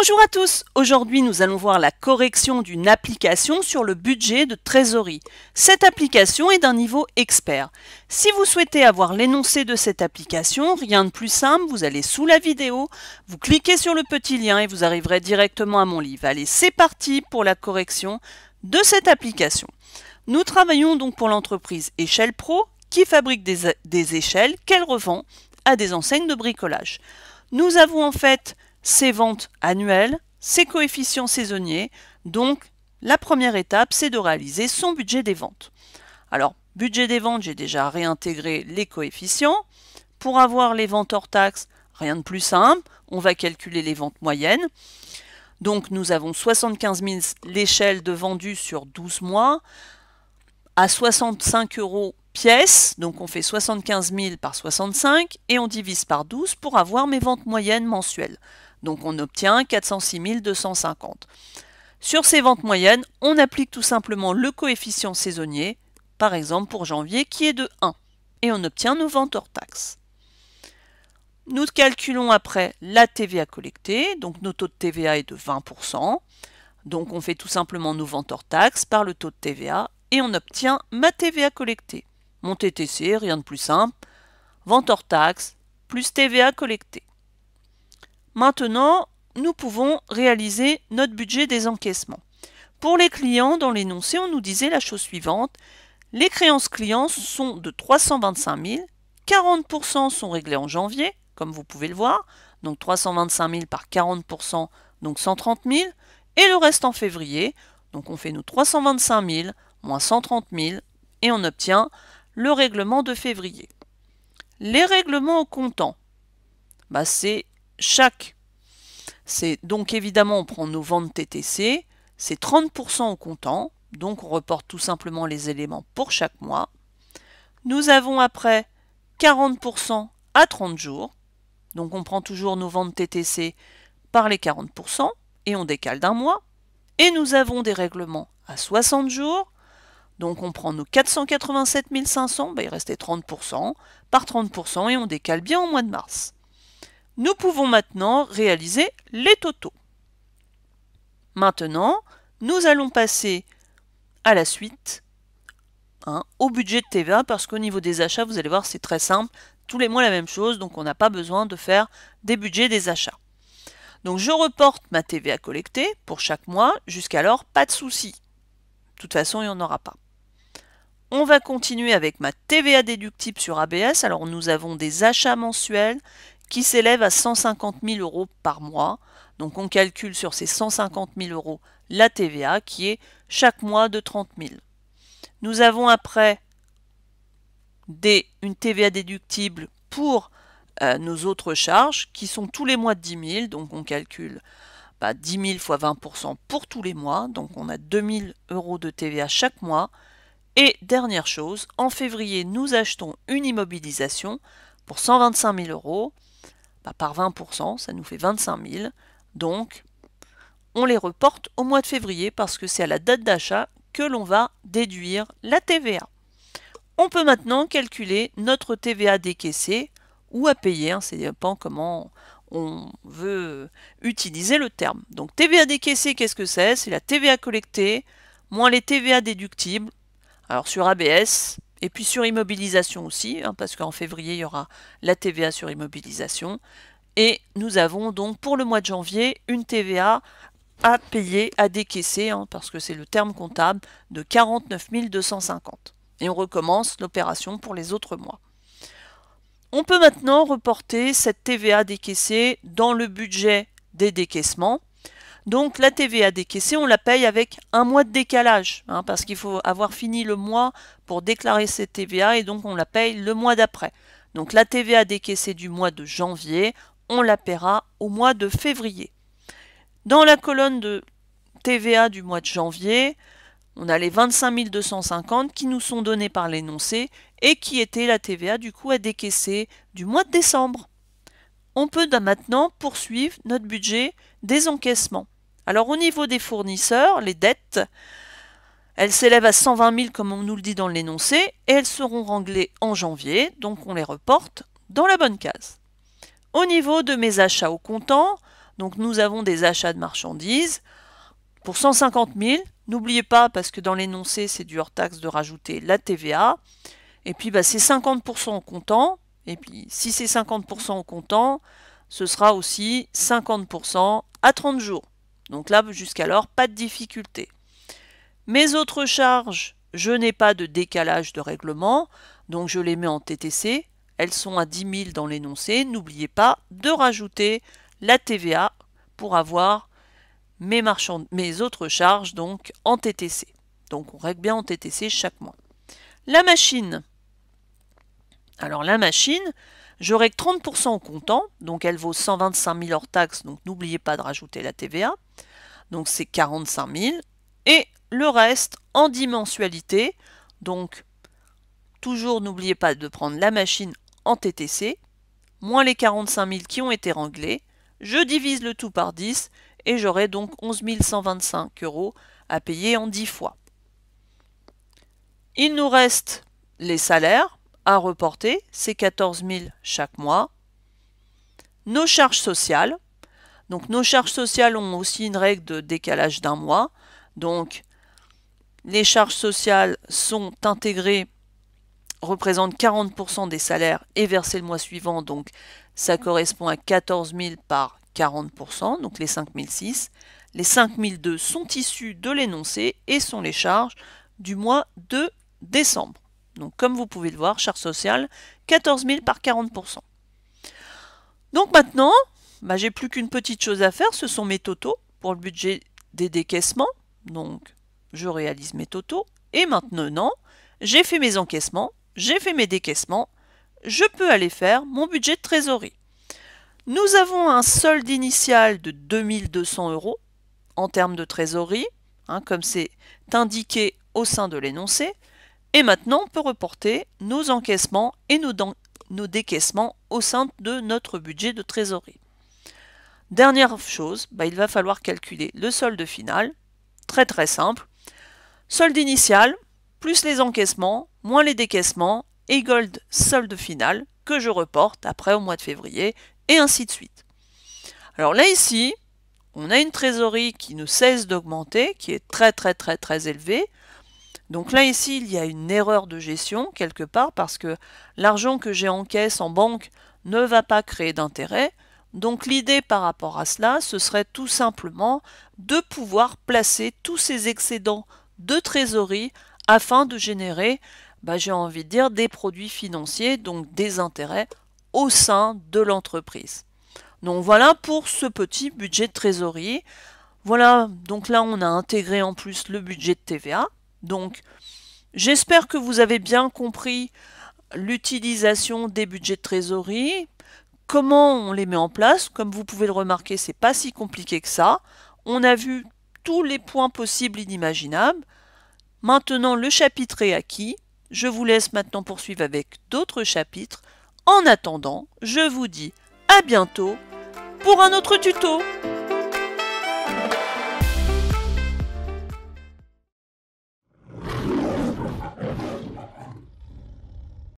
Bonjour à tous Aujourd'hui nous allons voir la correction d'une application sur le budget de trésorerie. Cette application est d'un niveau expert. Si vous souhaitez avoir l'énoncé de cette application, rien de plus simple, vous allez sous la vidéo, vous cliquez sur le petit lien et vous arriverez directement à mon livre. Allez, c'est parti pour la correction de cette application. Nous travaillons donc pour l'entreprise Échelle Pro qui fabrique des échelles qu'elle revend à des enseignes de bricolage. Nous avons en fait ses ventes annuelles, ses coefficients saisonniers. Donc, la première étape, c'est de réaliser son budget des ventes. Alors, budget des ventes, j'ai déjà réintégré les coefficients. Pour avoir les ventes hors taxes, rien de plus simple, on va calculer les ventes moyennes. Donc nous avons 75 000 l'échelle de vendus sur 12 mois. À 65 euros, donc on fait 75 000 par 65 et on divise par 12 pour avoir mes ventes moyennes mensuelles. Donc on obtient 406 250. Sur ces ventes moyennes, on applique tout simplement le coefficient saisonnier, par exemple pour janvier qui est de 1, et on obtient nos ventes hors taxes. Nous calculons après la TVA collectée, donc nos taux de TVA est de 20%, donc on fait tout simplement nos ventes hors taxes par le taux de TVA et on obtient ma TVA collectée. Mon TTC, rien de plus simple. Vente hors taxe, plus TVA collectée. Maintenant, nous pouvons réaliser notre budget des encaissements. Pour les clients, dans l'énoncé, on nous disait la chose suivante. Les créances clients sont de 325 000, 40% sont réglés en janvier, comme vous pouvez le voir, donc 325 000 par 40%, donc 130 000, et le reste en février, donc on fait nos 325 000 moins 130 000, et on obtient le règlement de février. Les règlements au comptant, bah c'est chaque. C'est donc évidemment on prend nos ventes TTC, c'est 30% au comptant, donc on reporte tout simplement les éléments pour chaque mois. Nous avons après 40% à 30 jours, donc on prend toujours nos ventes TTC par les 40% et on décale d'un mois. Et nous avons des règlements à 60 jours, donc on prend nos 487 500, bah, il restait 30%, par 30% et on décale bien au mois de mars. Nous pouvons maintenant réaliser les totaux. Maintenant, nous allons passer à la suite hein, au budget de TVA parce qu'au niveau des achats, vous allez voir, c'est très simple. Tous les mois la même chose, donc on n'a pas besoin de faire des budgets des achats. Donc je reporte ma TVA collectée pour chaque mois, jusqu'alors pas de souci. De toute façon, il n'y en aura pas. On va continuer avec ma TVA déductible sur ABS. Alors nous avons des achats mensuels qui s'élèvent à 150 000 euros par mois. Donc on calcule sur ces 150 000 euros la TVA qui est chaque mois de 30 000. Nous avons après une TVA déductible pour euh, nos autres charges qui sont tous les mois de 10 000. Donc on calcule 10 bah, 000 fois 20% pour tous les mois. Donc on a 2 000 euros de TVA chaque mois et dernière chose, en février, nous achetons une immobilisation pour 125 000 euros. Bah, par 20%, ça nous fait 25 000. Donc, on les reporte au mois de février parce que c'est à la date d'achat que l'on va déduire la TVA. On peut maintenant calculer notre TVA décaissée ou à payer, C'est hein, ça dépend comment on veut utiliser le terme. Donc TVA décaissée, qu'est-ce que c'est C'est la TVA collectée moins les TVA déductibles alors sur ABS, et puis sur immobilisation aussi, hein, parce qu'en février, il y aura la TVA sur immobilisation. Et nous avons donc pour le mois de janvier une TVA à payer, à décaisser, hein, parce que c'est le terme comptable, de 49 250. Et on recommence l'opération pour les autres mois. On peut maintenant reporter cette TVA décaissée dans le budget des décaissements donc la TVA décaissée, on la paye avec un mois de décalage, hein, parce qu'il faut avoir fini le mois pour déclarer cette TVA et donc on la paye le mois d'après. Donc la TVA décaissée du mois de janvier, on la paiera au mois de février. Dans la colonne de TVA du mois de janvier, on a les 25 250 qui nous sont donnés par l'énoncé et qui était la TVA du coup à décaisser du mois de décembre. On peut maintenant poursuivre notre budget des encaissements. Alors au niveau des fournisseurs, les dettes, elles s'élèvent à 120 000 comme on nous le dit dans l'énoncé et elles seront réglées en janvier, donc on les reporte dans la bonne case. Au niveau de mes achats au comptant, donc nous avons des achats de marchandises pour 150 000. N'oubliez pas, parce que dans l'énoncé, c'est du hors-taxe de rajouter la TVA. Et puis bah, c'est 50% au comptant. Et puis si c'est 50% au comptant, ce sera aussi 50% à 30 jours. Donc là, jusqu'alors, pas de difficulté. Mes autres charges, je n'ai pas de décalage de règlement, donc je les mets en TTC. Elles sont à 10 000 dans l'énoncé. N'oubliez pas de rajouter la TVA pour avoir mes, mes autres charges donc en TTC. Donc on règle bien en TTC chaque mois. La machine. Alors la machine, je règle 30% au comptant, donc elle vaut 125 000 hors taxe, donc n'oubliez pas de rajouter la TVA donc c'est 45 000, et le reste en dimensualité, donc toujours n'oubliez pas de prendre la machine en TTC, moins les 45 000 qui ont été ranglés, je divise le tout par 10 et j'aurai donc 11 125 euros à payer en 10 fois. Il nous reste les salaires à reporter, c'est 14 000 chaque mois, nos charges sociales, donc nos charges sociales ont aussi une règle de décalage d'un mois. Donc les charges sociales sont intégrées, représentent 40% des salaires et versées le mois suivant. Donc ça correspond à 14 000 par 40%, donc les 006. Les 5002 sont issus de l'énoncé et sont les charges du mois de décembre. Donc comme vous pouvez le voir, charges sociales, 14 000 par 40%. Donc maintenant, bah, j'ai plus qu'une petite chose à faire, ce sont mes totaux pour le budget des décaissements. Donc, je réalise mes totaux. Et maintenant, j'ai fait mes encaissements, j'ai fait mes décaissements, je peux aller faire mon budget de trésorerie. Nous avons un solde initial de 2200 euros en termes de trésorerie, hein, comme c'est indiqué au sein de l'énoncé. Et maintenant, on peut reporter nos encaissements et nos décaissements au sein de notre budget de trésorerie. Dernière chose, bah, il va falloir calculer le solde final, très très simple. Solde initial, plus les encaissements, moins les décaissements, gold, solde final, que je reporte après au mois de février, et ainsi de suite. Alors là ici, on a une trésorerie qui ne cesse d'augmenter, qui est très très très très élevée. Donc là ici, il y a une erreur de gestion quelque part, parce que l'argent que j'ai en caisse en banque ne va pas créer d'intérêt, donc l'idée par rapport à cela, ce serait tout simplement de pouvoir placer tous ces excédents de trésorerie afin de générer, bah, j'ai envie de dire, des produits financiers, donc des intérêts au sein de l'entreprise. Donc voilà pour ce petit budget de trésorerie. Voilà, donc là on a intégré en plus le budget de TVA. Donc j'espère que vous avez bien compris l'utilisation des budgets de trésorerie, Comment on les met en place Comme vous pouvez le remarquer, c'est pas si compliqué que ça. On a vu tous les points possibles inimaginables. Maintenant, le chapitre est acquis. Je vous laisse maintenant poursuivre avec d'autres chapitres. En attendant, je vous dis à bientôt pour un autre tuto.